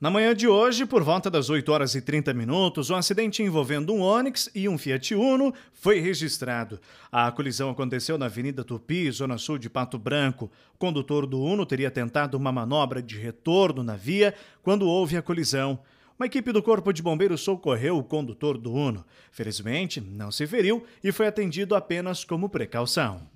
Na manhã de hoje, por volta das 8 horas e 30 minutos, um acidente envolvendo um Onix e um Fiat Uno foi registrado. A colisão aconteceu na Avenida Tupi, zona sul de Pato Branco. O condutor do Uno teria tentado uma manobra de retorno na via quando houve a colisão. Uma equipe do Corpo de Bombeiros socorreu o condutor do Uno. Felizmente, não se feriu e foi atendido apenas como precaução.